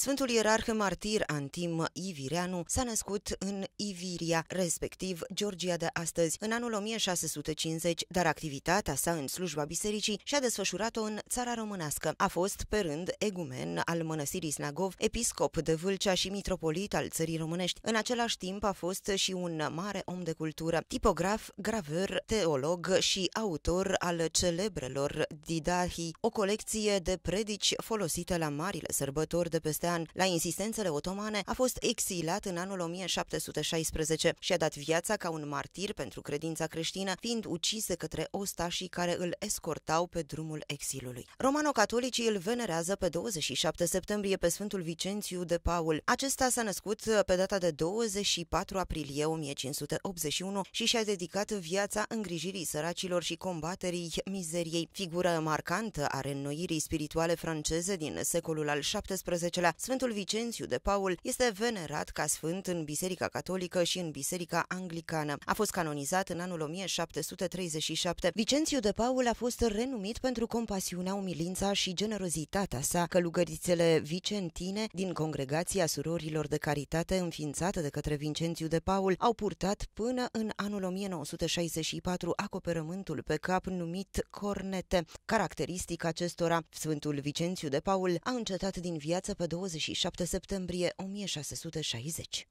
Sfântul ierarh martir Antim Ivireanu s-a născut în Iviria, respectiv Georgia de astăzi, în anul 1650, dar activitatea sa în slujba bisericii și-a desfășurat-o în țara românească. A fost, pe rând, egumen al mănăstirii Snagov, episcop de Vâlcea și mitropolit al țării românești. În același timp a fost și un mare om de cultură, tipograf, graver, teolog și autor al celebrelor didahii, o colecție de predici folosite la marile sărbători de peste Moldovean, la insistențele otomane, a fost exilat în anul 1716 și a dat viața ca un martir pentru credința creștină, fiind ucis de către ostașii care îl escortau pe drumul exilului. Romano-catolicii îl venerează pe 27 septembrie pe Sfântul Vicențiu de Paul. Acesta s-a născut pe data de 24 aprilie 1581 și și-a dedicat viața îngrijirii săracilor și combaterii mizeriei. Figură marcantă a reînnoirii spirituale franceze din secolul al XVII-lea, Sfântul Vicențiu de Paul este venerat ca sfânt în Biserica Catolică și în Biserica Anglicană. A fost canonizat în anul 1737. Vicențiu de Paul a fost renumit pentru compasiunea, umilința și generozitatea sa. Călugărițele vicentine din Congregația Surorilor de Caritate înființată de către Vincențiu de Paul au purtat până în anul 1964 acoperământul pe cap numit cornete. Caracteristic acestora, Sfântul Vicențiu de Paul a încetat din viață pe 20 27 septembrie 1660.